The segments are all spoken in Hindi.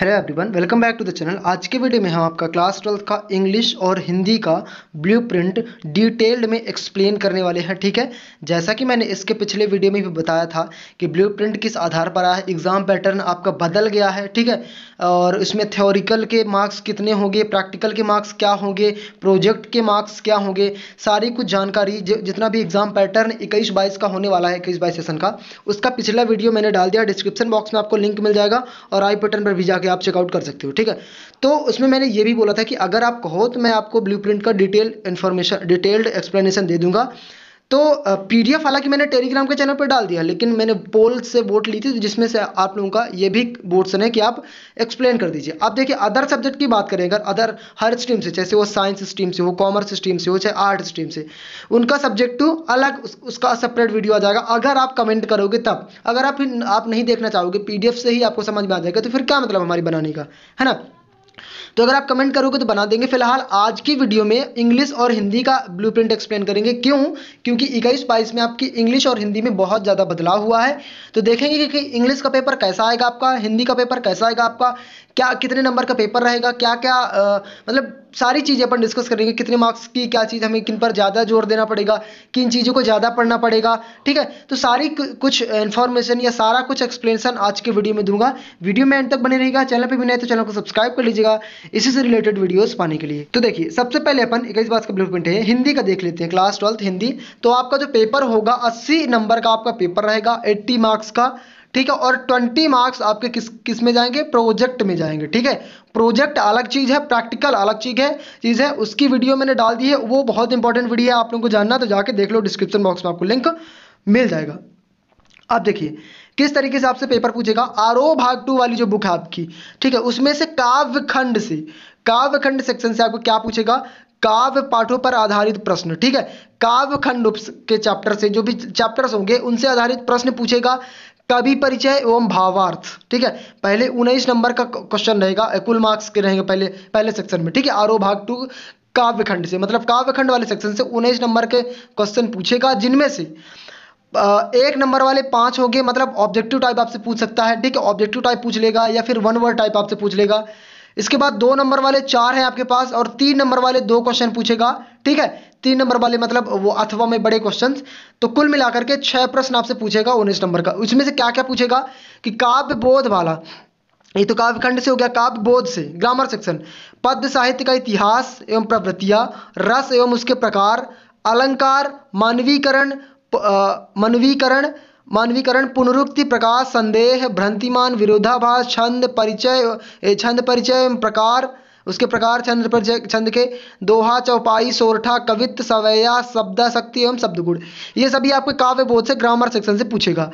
hello everyone welcome back to the channel आज के वीडियो में हम आपका क्लास ट्वेल्थ का इंग्लिश और हिंदी का ब्लूप्रिंट डिटेल्ड में एक्सप्लेन करने वाले हैं ठीक है जैसा कि मैंने इसके पिछले वीडियो में भी बताया था कि ब्लूप्रिंट किस आधार पर आया है एग्ज़ाम पैटर्न आपका बदल गया है ठीक है और इसमें थ्योरिकल के मार्क्स कितने होंगे प्रैक्टिकल के मार्क्स क्या होंगे प्रोजेक्ट के मार्क्स क्या होंगे सारी कुछ जानकारी जितना भी एग्ज़ाम पैटर्न इक्कीस बाईस का होने वाला है इक्कीस बाईस सेशन का उसका पिछला वीडियो मैंने डाल दिया डिस्क्रिप्शन बॉक्स में आपको लिंक मिल जाएगा और आई पैटर्न पर भी जाकर जाके आप चेकआउट कर सकते हो ठीक है तो उसमें मैंने ये भी बोला था कि अगर आप कहो तो मैं आपको ब्लू का डिटेल इन्फॉर्मेशन डिटेल्ड एक्सप्लेनेशन दे दूंगा तो पीडीएफ हालांकि मैंने टेलीग्राम के चैनल पर डाल दिया लेकिन मैंने पोल से वोट ली थी जिसमें से आप लोगों का ये भी वोट्सन है कि आप एक्सप्लेन कर दीजिए आप देखिए अदर सब्जेक्ट की बात करें अगर अदर हर स्ट्रीम से जैसे वो साइंस स्ट्रीम से हो कॉमर्स स्ट्रीम से हो चाहे आर्ट स्ट्रीम से उनका सब्जेक्ट टू अलग उस, उसका सेपरेट वीडियो आ जाएगा अगर आप कमेंट करोगे तब अगर आप आप नहीं देखना चाहोगे पी से ही आपको समझ में आ जाएगा तो फिर क्या मतलब हमारी बनाने का है ना तो अगर आप कमेंट करोगे तो बना देंगे फिलहाल आज की वीडियो में इंग्लिश और हिंदी का ब्लू प्रिंट एक्सप्लेन करेंगे क्यों क्योंकि इक्कीस बाईस में आपकी इंग्लिश और हिंदी में बहुत ज़्यादा बदलाव हुआ है तो देखेंगे कि इंग्लिश का पेपर कैसा आएगा आपका हिंदी का पेपर कैसा आएगा आपका क्या कितने नंबर का पेपर रहेगा क्या क्या मतलब सारी चीज़ें अपन डिस्कस करेंगे कितने मार्क्स की क्या चीज़ हमें किन पर ज़्यादा जोर देना पड़ेगा किन चीज़ों को ज़्यादा पढ़ना पड़ेगा ठीक है तो सारी कुछ इन्फॉर्मेशन या सारा कुछ एक्सप्लेनेशन आज के वीडियो में दूंगा वीडियो में एंड तक बने रहेगा चैनल पर भी नहीं तो चैनल को सब्सक्राइब कर लीजिएगा इसी से रिलेटेड वीडियोज़ पाने के लिए तो देखिए सबसे पहले अपन इक्कीस बात का ब्लू प्रिंट है हिंदी का देख लेते हैं क्लास ट्वेल्थ हिंदी तो आपका जो पेपर होगा अस्सी नंबर का आपका पेपर रहेगा एट्टी मार्क्स का ठीक है और ट्वेंटी मार्क्स आपके किस किस में जाएंगे प्रोजेक्ट में जाएंगे ठीक है प्रोजेक्ट अलग चीज़ है प्रैक्टिकल अलग चीज़ है चीज़ है उसकी वीडियो मैंने डाल दी है वो बहुत इंपॉर्टेंट वीडियो है आप लोगों को जानना तो जाके देख लो डिस्क्रिप्शन बॉक्स में आपको लिंक मिल जाएगा अब देखिए किस तरीके से आपसे पेपर पूछेगा आरओ भाग टू वाली जो बुक है आपकी ठीक है उसमें से काव्य खंड से काव्य खंड सेक्शन से आपको क्या पूछेगा काव्य पाठों पर आधारित प्रश्न ठीक है काव्य खंड के चैप्टर से जो भी चैप्टर्स होंगे उनसे आधारित प्रश्न पूछेगा कवि परिचय एवं भावार्थ ठीक है पहले उन्नीस नंबर का क्वेश्चन रहेगा कुल मार्क्स के रहेंगे पहले पहले सेक्शन में ठीक है आरो भाग टू काव्यखंड से मतलब काव्यखंड वाले सेक्शन से उन्नीस नंबर के क्वेश्चन पूछेगा जिनमें से एक नंबर वाले पांच हो गए मतलब ऑब्जेक्टिव टाइप आपसे पूछ सकता है ठीक है ऑब्जेक्टिव टाइप पूछ लेगा या फिर वन वर्ड टाइप आपसे पूछ लेगा इसके बाद दो नंबर वाले चार हैं आपके पास और तीन नंबर वाले दो क्वेश्चन पूछेगा ठीक है तीन नंबर वाले मतलब वो अथवा में बड़े क्वेश्चन तो कुल मिलाकर के छह प्रश्न आपसे पूछेगा उन्नीस नंबर का उसमें से क्या क्या पूछेगा कि काव्य बोध वाला ये तो काव्य खंड से हो गया काव्य बोध से ग्रामर सेक्शन पद्य साहित्य का इतिहास एवं प्रवृत्तियां रस एवं उसके प्रकार अलंकार मानवीकरण मानवीकरण मानवीकरण पुनरुक्ति प्रकाश संदेह भ्रंतिमान विरोधाभास छंद परिचय छंद परिचय एवं प्रकार उसके प्रकार छंद पर छंद के दोहा चौपाई सोरठा कवित्व सवैया शब्द शक्ति एवं शब्द गुण ये सभी आपके काव्य बोध से ग्रामर सेक्शन से पूछेगा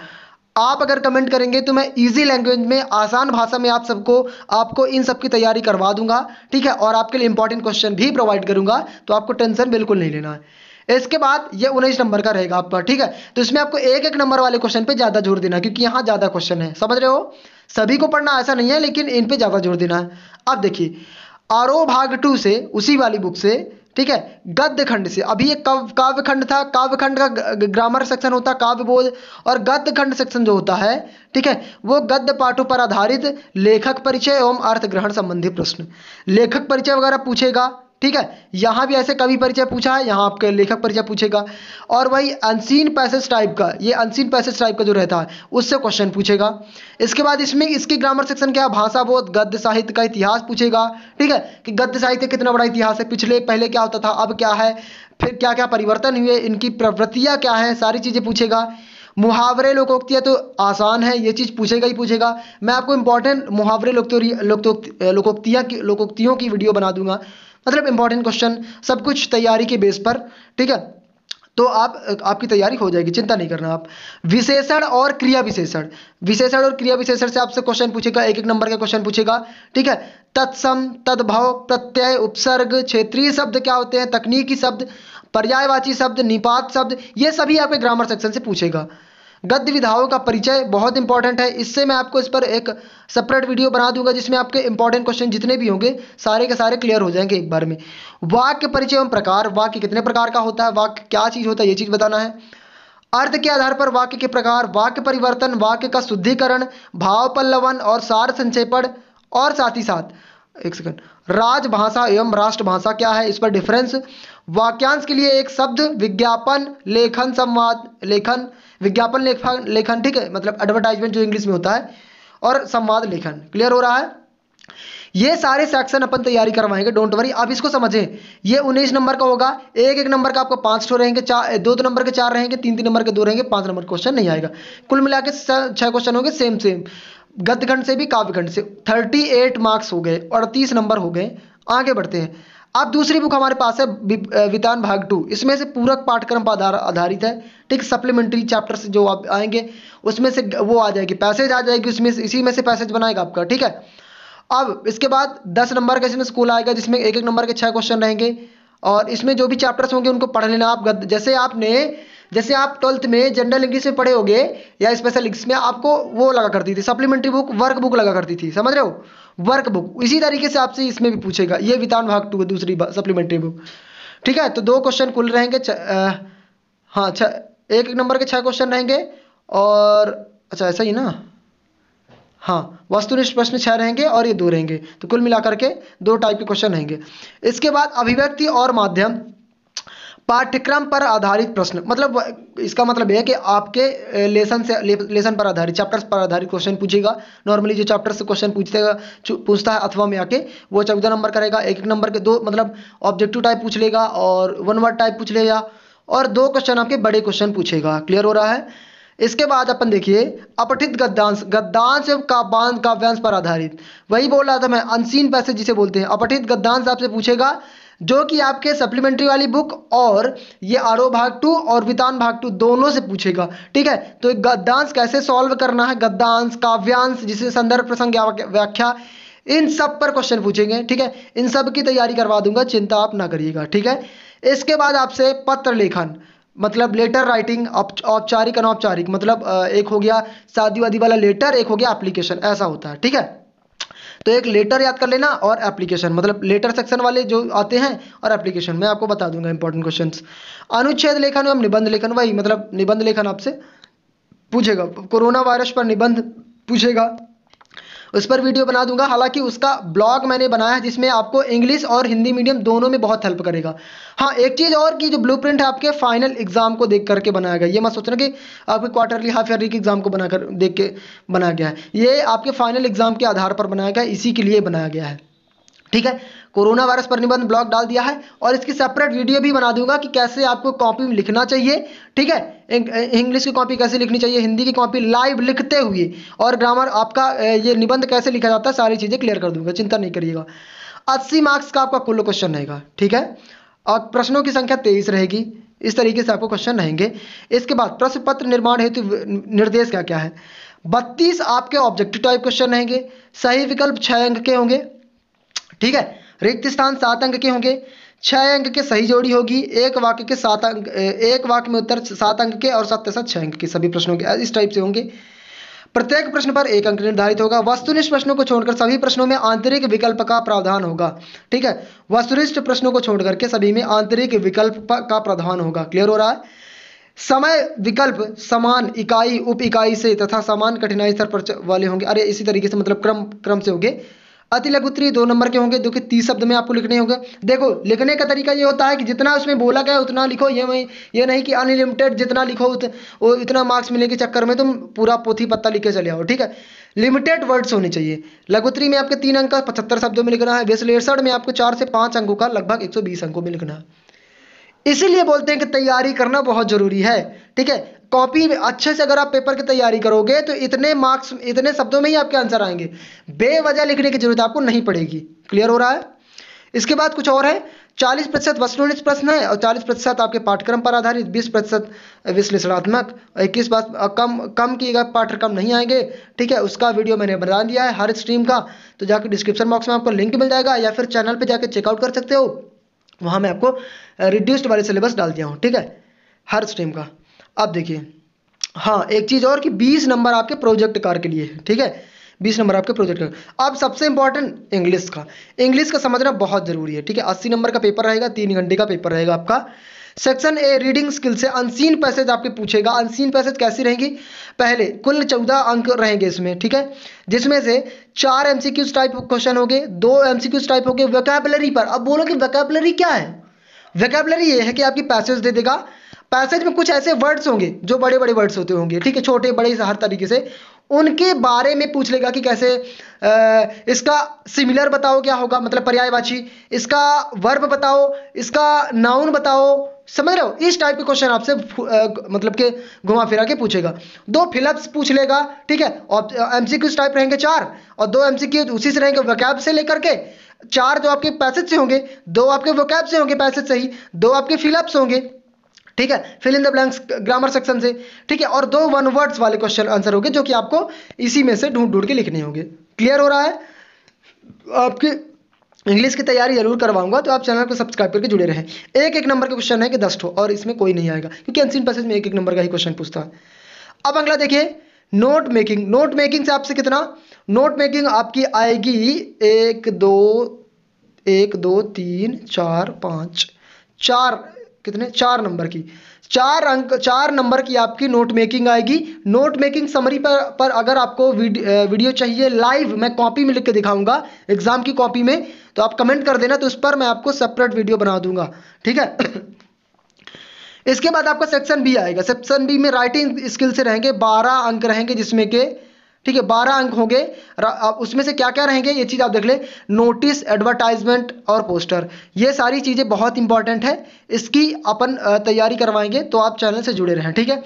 आप अगर कमेंट करेंगे तो मैं इजी लैंग्वेज में आसान भाषा में आप सबको आपको इन सब की तैयारी करवा दूंगा ठीक है और आपके लिए इंपॉर्टेंट क्वेश्चन भी प्रोवाइड करूंगा तो आपको टेंशन बिल्कुल नहीं लेना है इसके बाद ये उन्नीस नंबर का रहेगा आपका ठीक है तो इसमें आपको एक एक नंबर वाले क्वेश्चन पे ज़्यादा जोर देना क्योंकि यहाँ ज़्यादा क्वेश्चन है समझ रहे हो सभी को पढ़ना ऐसा नहीं है लेकिन इन पे ज़्यादा जोर देना है अब देखिए आरो भाग टू से उसी वाली बुक से ठीक है गद्य खंड से अभी ये कव काव्य खंड था काव्य खंड का ग्रामर सेक्शन होता काव्य बोध और गद्य खंड सेक्शन जो होता है ठीक है वो गद्य पाठों पर आधारित लेखक परिचय एवं अर्थ ग्रहण संबंधी प्रश्न लेखक परिचय वगैरह पूछेगा ठीक है यहाँ भी ऐसे कवि परिचय पूछा है यहाँ आपके लेखक परिचय पूछेगा और वही अनसीन पैसेज टाइप का ये अनसीन पैसेज टाइप का जो रहता है उससे क्वेश्चन पूछेगा इसके बाद इसमें इसकी ग्रामर सेक्शन क्या है भाषा बोध गद्य साहित्य का इतिहास पूछेगा ठीक है कि गद्य साहित्य कितना बड़ा इतिहास है पिछले पहले क्या होता था अब क्या है फिर क्या क्या परिवर्तन हुए इनकी प्रवृत्तियाँ क्या है सारी चीज़ें पूछेगा मुहावरे लोकोक्तियाँ तो आसान है ये चीज़ पूछेगा ही पूछेगा मैं आपको इंपॉर्टेंट मुहावरे लोकोक्तियाँ लोकोक्तियों की वीडियो बना दूंगा मतलब इंपॉर्टेंट क्वेश्चन सब कुछ तैयारी के बेस पर ठीक है तो आप आपकी तैयारी हो जाएगी चिंता नहीं करना आप विशेषण और क्रिया विशेषण विशेषण और क्रिया विशेषण से आपसे क्वेश्चन पूछेगा एक एक नंबर का क्वेश्चन पूछेगा ठीक है तत्सम तद्भव प्रत्यय उपसर्ग क्षेत्रीय शब्द क्या होते हैं तकनीकी शब्द पर्यायवाची शब्द निपात शब्द ये सभी आपके ग्रामर सेक्शन से पूछेगा गद्य विधाओं का परिचय बहुत इंपॉर्टेंट है इससे मैं आपको इस पर एक सेपरेट वीडियो बना दूंगा जिसमें आपके इंपॉर्टेंट क्वेश्चन जितने भी होंगे सारे के सारे क्लियर हो जाएंगे एक बार में वाक्य परिचय एवं प्रकार वाक्य कितने प्रकार का होता है वाक्य क्या चीज़ होता है ये चीज़ बताना है अर्थ के आधार पर वाक्य के प्रकार वाक्य परिवर्तन वाक्य का शुद्धिकरण भाव पल्लवन और सार संक्षेपण और साथ ही साथ एक सेकंड राजभाषा एवं राष्ट्रभाषा क्या है इस पर डिफरेंस वाक्यांश के लिए एक शब्द विज्ञापन लेखन संवाद लेखन विज्ञापन लेखन लेखन ठीक है मतलब एडवर्टाइजमेंट जो इंग्लिश में होता है और संवाद लेखन क्लियर हो रहा है ये सारे सेक्शन अपन तैयारी करवाएंगे डोंट वरी आप इसको समझें ये उन्नीस नंबर का होगा एक एक नंबर का आपको पांच ठो रहेंगे चार दो दो नंबर के चार रहेंगे तीन तीन नंबर के दो रहेंगे पांच नंबर क्वेश्चन नहीं आएगा कुल मिला के छह क्वेश्चन होंगे सेम सेम गद्यखंड से भी काव्यखंड से थर्टी एट मार्क्स हो गए अड़तीस नंबर हो गए आगे बढ़ते हैं अब दूसरी बुक हमारे पास है वितान भाग टू इसमें से पूरक पाठ्यक्रम पर आधार आधारित है ठीक सप्लीमेंट्री चैप्टर से जो आप आएंगे उसमें से वो आ जाएगी पैसेज आ जाएगी उसमें से इसी में से पैसेज बनाएगा आपका ठीक है अब इसके बाद दस नंबर का इसमें स्कूल आएगा जिसमें एक एक नंबर के छः क्वेश्चन रहेंगे और इसमें जो भी चैप्टर्स होंगे उनको पढ़ लेना आप जैसे आपने जैसे आप ट्वेल्थ में जनरल इंग्लिश में पढ़े होगे या स्पेशल इंग्लिश में आपको वो लगा करती थी सप्लीमेंट्री बुक वर्क बुक लगा करती थी समझ रहे हो वर्क बुक इसी तरीके से आपसे इसमें भी पूछेगा ये वितान भाग टू दूसरी सप्लीमेंट्री बुक ठीक है तो दो क्वेश्चन कुल रहेंगे हाँ छ एक एक नंबर के छः क्वेश्चन रहेंगे और अच्छा ऐसा ही ना हाँ वस्तुनिष्ठ प्रश्न छः रहेंगे और ये दो रहेंगे तो कुल मिलाकर के दो टाइप के क्वेश्चन रहेंगे इसके बाद अभिव्यक्ति और माध्यम पाठ्यक्रम पर आधारित प्रश्न मतलब इसका मतलब है कि आपके लेसन से लेसन पर आधारित चैप्टर्स पर आधारित क्वेश्चन पूछेगा नॉर्मली जो चैप्टर से क्वेश्चन पूछते पूछता है अथवा में आके वो चौदह नंबर करेगा एक एक नंबर के दो मतलब ऑब्जेक्टिव टाइप पूछ लेगा और वन वर्ड टाइप पूछ लेगा और दो क्वेश्चन आपके बड़े क्वेश्चन पूछेगा क्लियर हो रहा है इसके बाद अपन देखिए अपठित गद्दांश गद्दांश काव्यांश पर आधारित वही बोल रहा था मैं अनसीन पैसे जिसे बोलते हैं अपठित गद्दांश आपसे पूछेगा जो कि आपके सप्लीमेंट्री वाली बुक और ये आरओ भाग टू और वितान भाग टू दोनों से पूछेगा ठीक है तो गद्दांश कैसे सॉल्व करना है गद्दांश काव्यांश जिसे संदर्भ प्रसंग व्याख्या इन सब पर क्वेश्चन पूछेंगे ठीक है इन सब की तैयारी करवा दूंगा चिंता आप ना करिएगा ठीक है इसके बाद आपसे पत्र लेखन मतलब लेटर राइटिंग औपचारिक अनौपचारिक मतलब एक हो गया शादी वादी वाला लेटर एक हो गया एप्लीकेशन ऐसा होता है ठीक है तो एक लेटर याद कर लेना और एप्लीकेशन मतलब लेटर सेक्शन वाले जो आते हैं और एप्लीकेशन मैं आपको बता दूंगा इंपॉर्टेंट क्वेश्चन अनुच्छेद लेखन एवं निबंध लेखन वही मतलब निबंध लेखन आपसे पूछेगा कोरोना वायरस पर निबंध पूछेगा उस पर वीडियो बना दूंगा हालांकि उसका ब्लॉग मैंने बनाया है जिसमें आपको इंग्लिश और हिंदी मीडियम दोनों में बहुत हेल्प करेगा हाँ एक चीज़ और कि जो ब्लू है आपके फाइनल एग्जाम को देख करके बनाया गया ये मैं सोच रहा कि आपके क्वार्टरली हाफ ईयरली के एग्जाम को बनाकर देख के बनाया गया है ये आपके फाइनल एग्जाम के आधार पर बनाया गया इसी के लिए बनाया गया है ठीक है कोरोना वायरस पर निबंध ब्लॉग डाल दिया है और इसकी सेपरेट वीडियो भी बना दूंगा कि कैसे आपको कॉपी लिखना चाहिए ठीक है इंग्लिश की कॉपी कैसे लिखनी चाहिए हिंदी की कॉपी लाइव लिखते हुए और ग्रामर आपका ये निबंध कैसे लिखा जाता है सारी चीज़ें क्लियर कर दूंगा चिंता नहीं करिएगा अस्सी मार्क्स का आपका कुल क्वेश्चन रहेगा ठीक है और प्रश्नों की संख्या तेईस रहेगी इस तरीके से आपको क्वेश्चन रहेंगे इसके बाद प्रश्न पत्र निर्माण हेतु निर्देश क्या क्या है बत्तीस आपके ऑब्जेक्टिव टाइप क्वेश्चन रहेंगे सही विकल्प छह अंक के होंगे ठीक है रिक्त स्थान सात अंक के होंगे छह अंक के सही जोड़ी होगी एक वाक्य के सात अंक एक वाक्य में उत्तर सात अंक के और सत्य के साथ छह अंक के सभी प्रश्नों के इस टाइप से होंगे प्रत्येक प्रश्न पर एक अंक निर्धारित होगा वस्तुनिष्ठ प्रश्नों को छोड़कर सभी प्रश्नों में आंतरिक विकल्प का प्रावधान होगा ठीक है वस्तुनिष्ठ प्रश्नों को छोड़कर के सभी में आंतरिक विकल्प का प्रावधान होगा क्लियर हो रहा है समय विकल्प समान इकाई उप इकाई से तथा समान कठिनाई स्तर पर वाले होंगे अरे इसी तरीके से मतलब क्रम क्रम से होंगे अति लघु उत्तरी दो नंबर के होंगे जो कि तीस शब्द में आपको लिखने होंगे देखो लिखने का तरीका ये होता है कि जितना उसमें बोला गया उतना लिखो ये वही ये नहीं कि अनलिमिटेड जितना लिखो उत, वो इतना मार्क्स मिलने के चक्कर में तुम पूरा पोथी पत्ता लिखे चले आओ ठीक है लिमिटेड वर्ड्स होने चाहिए लघुत्री में आपके तीन अंक का पचहत्तर शब्दों में लिखना है विश्लेषण में आपको चार से पाँच अंकों का लगभग एक अंकों में लिखना है इसीलिए बोलते हैं कि तैयारी करना बहुत ज़रूरी है ठीक है कॉपी अच्छे से अगर आप पेपर की तैयारी करोगे तो इतने मार्क्स इतने शब्दों में ही आपके आंसर आएंगे बेवजह लिखने की जरूरत आपको नहीं पड़ेगी क्लियर हो रहा है इसके बाद कुछ और है चालीस प्रतिशत वस्तुनिष्ठ प्रश्न है और चालीस प्रतिशत आपके पाठ्यक्रम पर आधारित बीस प्रतिशत विश्लेषणात्मक इक्कीस बात कम कम की गए पाठ्यक्रम नहीं आएंगे ठीक है उसका वीडियो मैंने बना दिया है हर स्ट्रीम का तो जाकर डिस्क्रिप्शन बॉक्स में आपको लिंक मिल जाएगा या फिर चैनल पर जाकर चेकआउट कर सकते हो वहाँ मैं आपको रिड्यूस्ड वाले सिलेबस डाल दिया हूँ ठीक है हर स्ट्रीम का अब देखिए हाँ एक चीज़ और कि बीस नंबर आपके प्रोजेक्ट कार के लिए ठीक है बीस नंबर आपके प्रोजेक्ट कार अब सबसे इंपॉर्टेंट इंग्लिश का इंग्लिश का समझना बहुत ज़रूरी है ठीक है अस्सी नंबर का पेपर रहेगा तीन घंटे का पेपर रहेगा आपका सेक्शन ए रीडिंग स्किल से अनसीन पैसेज आपके पूछेगा अनसीन पैसेज कैसी रहेगी पहले कुल चौदह अंक रहेंगे इसमें ठीक है जिसमें से चार एमसीक्यूज टाइप क्वेश्चन हो गए दो एमसीक्यूज टाइप हो गए वैकेबलरी पर अब बोलो कि क्या है वैकेबलरी ये है कि आपकी पैसेज दे देगा पैसेज में कुछ ऐसे वर्ड्स होंगे जो बड़े बड़े वर्ड्स होते होंगे ठीक है छोटे बड़े हर तरीके से उनके बारे में पूछ लेगा कि कैसे आ, इसका सिमिलर बताओ क्या होगा मतलब पर्यायवाची इसका वर्ब बताओ इसका नाउन बताओ समझ रहे हो इस टाइप के क्वेश्चन आपसे मतलब के घुमा फिरा के पूछेगा दो फिलअप्स पूछ लेगा ठीक है और एम टाइप रहेंगे चार और दो एम उसी से रहेंगे वकैब से लेकर के चार जो आपके पैसेज से होंगे दो आपके वैकैब से होंगे पैसेज से ही दो आपके फिलअप्स होंगे ठीक है fill in the blanks grammar section से ठीक है और दो वन वर्ड्स वाले क्वेश्चन आंसर होंगे जो कि आपको इसी में से ढूंढ ढूंढ के लिखने होंगे क्लियर हो रहा है आपकी इंग्लिश की तैयारी जरूर करवाऊंगा तो आप चैनल को सब्सक्राइब करके जुड़े रहें एक एक नंबर के क्वेश्चन है कि दस ठो और इसमें कोई नहीं आएगा क्योंकि अनसिन पैसेज में एक एक नंबर का ही क्वेश्चन पूछता है अब अगला देखिए नोट मेकिंग नोट मेकिंग से आपसे कितना नोट मेकिंग आपकी आएगी एक दो एक दो तीन चार पाँच चार कितने चार नंबर की चार अंक चार नंबर की आपकी नोट मेकिंग आएगी नोट मेकिंग समरी पर पर अगर आपको वीडियो चाहिए लाइव मैं कॉपी में लिख के दिखाऊंगा एग्जाम की कॉपी में तो आप कमेंट कर देना तो उस पर मैं आपको सेपरेट वीडियो बना दूंगा ठीक है इसके बाद आपका सेक्शन बी आएगा सेक्शन बी में राइटिंग स्किल से रहेंगे बारह अंक रहेंगे जिसमें के ठीक है बारह अंक होंगे अब उसमें से क्या क्या रहेंगे ये चीज़ आप देख ले नोटिस एडवर्टाइजमेंट और पोस्टर ये सारी चीज़ें बहुत इंपॉर्टेंट है इसकी अपन तैयारी करवाएंगे तो आप चैनल से जुड़े रहें ठीक है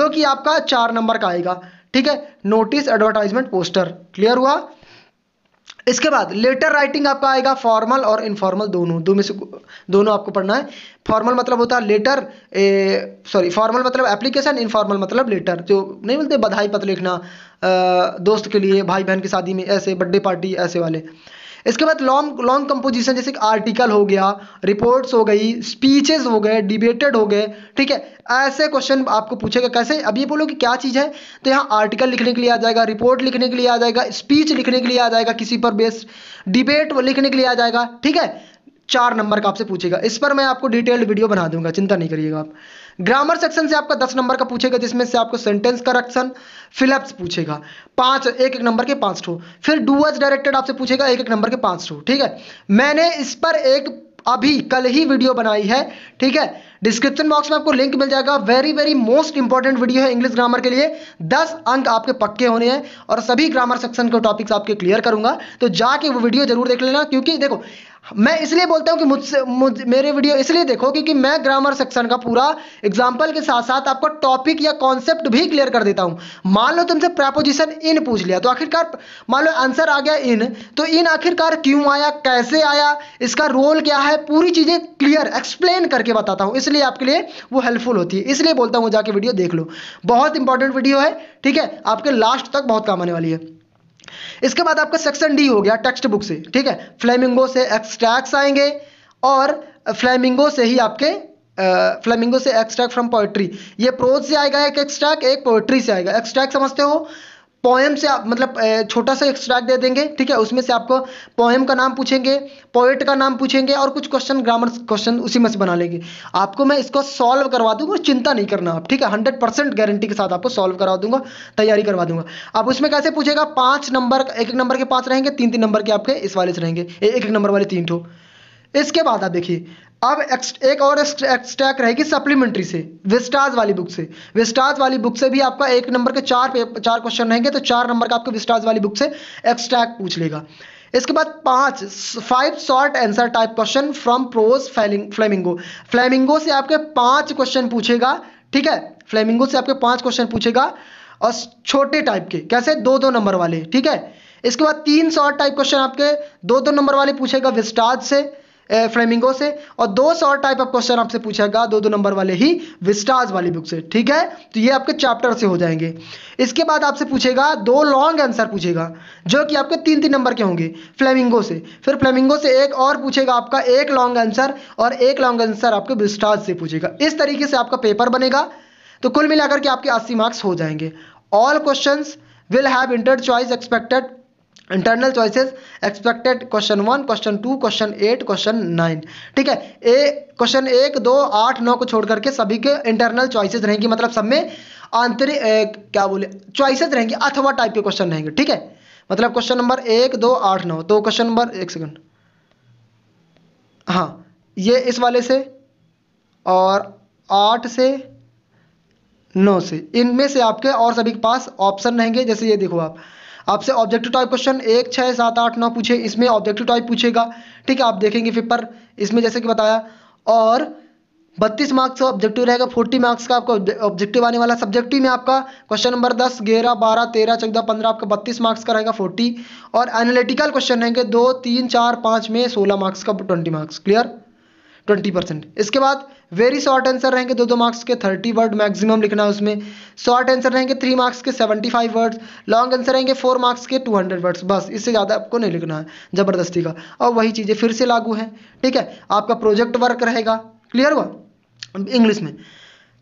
जो कि आपका चार नंबर का आएगा ठीक है नोटिस एडवर्टाइजमेंट पोस्टर क्लियर हुआ इसके बाद लेटर राइटिंग आपका आएगा फॉर्मल और इनफॉर्मल दोनों दो में से दोनों आपको पढ़ना है फॉर्मल मतलब होता है लेटर सॉरी फॉर्मल मतलब एप्लीकेशन इनफॉर्मल मतलब लेटर जो नहीं बोलते बधाई पत्र लिखना आ, दोस्त के लिए भाई बहन की शादी में ऐसे बर्थडे पार्टी ऐसे वाले इसके बाद लॉन्ग लॉन्ग कंपोजिशन जैसे आर्टिकल हो गया रिपोर्ट्स हो गई स्पीचेस हो गए डिबेटेड हो गए ठीक है ऐसे क्वेश्चन आपको पूछेगा कैसे अब ये बोलो कि क्या चीज़ है तो यहाँ आर्टिकल लिखने के लिए आ जाएगा रिपोर्ट लिखने के लिए आ जाएगा स्पीच लिखने के लिए आ जाएगा किसी पर बेस्ड डिबेट लिखने के लिए आ जाएगा ठीक है चार नंबर का आपसे पूछेगा इस पर मैं आपको डिटेल्ड वीडियो बना दूंगा चिंता नहीं करिएगा आप ग्रामर सेक्शन से आपका दस नंबर का पूछेगा जिसमें से आपको सेंटेंस करेक्शन फिलअप्स पूछेगा पांच एक एक नंबर के पांच ठो फिर डूअर्स डायरेक्टेड आपसे पूछेगा एक एक नंबर के पांच ठो ठीक है मैंने इस पर एक अभी कल ही वीडियो बनाई है ठीक है डिस्क्रिप्शन बॉक्स में आपको लिंक मिल जाएगा very very most important video है इंग्लिश ग्रामर के लिए 10 अंक आपके पक्के होने हैं और सभी ग्रामर सेक्शन के टॉपिक्स आपके क्लियर करूंगा तो जाके वो वीडियो जरूर देख लेना क्योंकि देखो मैं इसलिए बोलता हूँ कि मुझसे मुझ मेरे वीडियो इसलिए देखो क्योंकि मैं ग्रामर सेक्शन का पूरा एग्जाम्पल के साथ साथ आपको टॉपिक या कॉन्सेप्ट भी क्लियर कर देता हूँ मान लो तुमसे प्रपोजिशन इन पूछ लिया तो आखिरकार मान लो आंसर आ गया इन तो इन आखिरकार क्यों आया कैसे आया इसका रोल क्या है पूरी चीज़ें क्लियर एक्सप्लेन करके बताता हूँ इसलिए आपके लिए वो हेल्पफुल होती है इसलिए बोलता हूँ जाके वीडियो देख लो बहुत इंपॉर्टेंट वीडियो है ठीक है आपके लास्ट तक बहुत काम आने वाली है इसके बाद आपका सेक्शन डी हो गया टेक्स्ट बुक से ठीक है फ्लेमिंगो से एक्सट्रैक्ट आएंगे और फ्लेमिंगो से ही आपके फ्लेमिंगो से एक्सट्रैक्ट फ्रॉम पोएट्री ये प्रोज से आएगा एक एक्सट्रैक्ट एक पोएट्री से आएगा एक्सट्रैक्ट समझते हो पोएम से आप मतलब छोटा सा एक्सट्रैक्ट दे देंगे ठीक है उसमें से आपको पोएम का नाम पूछेंगे पोएट का नाम पूछेंगे और कुछ क्वेश्चन ग्रामर क्वेश्चन उसी में से बना लेंगे आपको मैं इसको सॉल्व करवा दूंगा चिंता नहीं करना आप ठीक है हंड्रेड परसेंट गारंटी के साथ आपको सॉल्व करवा दूंगा तैयारी करवा दूंगा आप उसमें कैसे पूछेगा पाँच नंबर एक एक नंबर के पाँच रहेंगे तीन तीन नंबर के आपके इस वाले से रहेंगे एक एक नंबर वाले तीन ठो इसके बाद आप देखिए अब एक और एक्सट्रैक रहेगी सप्लीमेंट्री से विस्टाज वाली बुक से विस्टाज वाली बुक से भी आपका एक नंबर के चार चार क्वेश्चन रहेंगे तो चार नंबर का आपको विस्टाज वाली बुक से एक्सट्रैक पूछ लेगा इसके बाद पांच five short answer type question from prose Flamingo Flamingo से आपके पांच क्वेश्चन पूछेगा ठीक है फ्लेमिंगो से आपके पांच क्वेश्चन पूछेगा और छोटे टाइप के कैसे दो दो नंबर वाले ठीक है इसके बाद तीन शॉर्ट टाइप क्वेश्चन आपके दो दो नंबर वाले पूछेगा विस्टाज से फ्लेमिंगो से और दो और टाइप ऑफ क्वेश्चन आपसे पूछेगा दो दो नंबर वाले ही विस्टाज वाली बुक से ठीक है तो ये आपके चैप्टर से हो जाएंगे इसके बाद आपसे पूछेगा दो लॉन्ग आंसर पूछेगा जो कि आपके तीन तीन नंबर के होंगे फ्लेमिंगो से फिर फ्लेमिंगो से एक और पूछेगा आपका एक लॉन्ग आंसर और एक लॉन्ग आंसर आपके विस्टाज से पूछेगा इस तरीके से आपका पेपर बनेगा तो कुल मिलाकर के आपके अस्सी मार्क्स हो जाएंगे all question will have inter choice expected internal choices expected question one question two question eight question nine ठीक है ए क्वेश्चन एक दो आठ नौ को छोड़ करके सभी के इंटरनल चॉइसेस रहेंगी मतलब सब में आंतरिक क्या बोले चॉइसेस रहेंगी अथवा टाइप के क्वेश्चन रहेंगे ठीक है मतलब क्वेश्चन नंबर एक दो आठ नौ तो क्वेश्चन नंबर एक सेकेंड हाँ ये इस वाले से और आठ से नौ से इनमें से आपके और सभी के पास ऑप्शन रहेंगे जैसे ये देखो आप आपसे ऑब्जेक्टिव टाइप क्वेश्चन एक छः सात आठ नौ पूछे इसमें ऑब्जेक्टिव टाइप पूछेगा ठीक है आप देखेंगे पेपर इसमें जैसे कि बताया और बत्तीस मार्क्स का ऑब्जेक्टिव रहेगा फोर्टी मार्क्स का आपका ऑब्जेक्टिव आने वाला सब्जेक्टिव में आपका क्वेश्चन नंबर दस ग्यारह बारह तेरह चौदह पंद्रह आपका बत्तीस मार्क्स का रहेगा फोर्टी और एनालिटिकल क्वेश्चन रहेंगे दो तीन चार पाँच में सोलह मार्क्स का twenty marks clear twenty percent इसके बाद वेरी शॉर्ट आंसर रहेंगे दो दो मार्क्स के थर्टी वर्ड मैक्सिमम लिखना है उसमें शॉर्ट आंसर रहेंगे थ्री मार्क्स के seventy five words long answer रहेंगे फोर मार्क्स के टू हंड्रेड वर्ड्स बस इससे ज़्यादा आपको नहीं लिखना है ज़बरदस्ती का और वही चीज़ें फिर से लागू हैं ठीक है आपका प्रोजेक्ट वर्क रहेगा क्लियर हुआ इंग्लिश में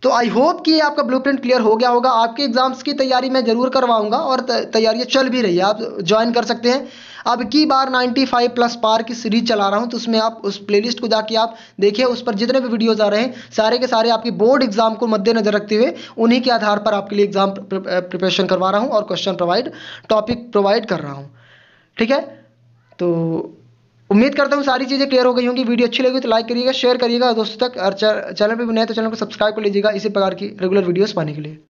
तो आई होप कि आपका ब्लूप्रिंट क्लियर हो गया होगा आपके एग्ज़ाम्स की तैयारी मैं ज़रूर करवाऊंगा और तैयारियाँ चल भी रही है आप ज्वाइन कर सकते हैं अब की बार 95 प्लस पार की सीरीज चला रहा हूँ तो उसमें आप उस प्लेलिस्ट को जाके आप देखिए उस पर जितने भी वीडियोज़ आ रहे हैं सारे के सारे आपके बोर्ड एग्ज़ाम को मद्देनजर रखते हुए उन्हीं के आधार पर आपके लिए एग्ज़ाम प्रिपरेशन करवा रहा हूँ और क्वेश्चन प्रोवाइड टॉपिक प्रोवाइड कर रहा हूँ ठीक है तो उम्मीद करता हूँ सारी चीज़ें क्लियर हो गई होंगी वीडियो अच्छी लगी तो लाइक करिएगा शेयर करिएगा दोस्तों तक और चैनल पर भी नए तो चैनल को सब्सक्राइब कर लीजिएगा इसी प्रकार की रेगुलर वीडियोस पाने के लिए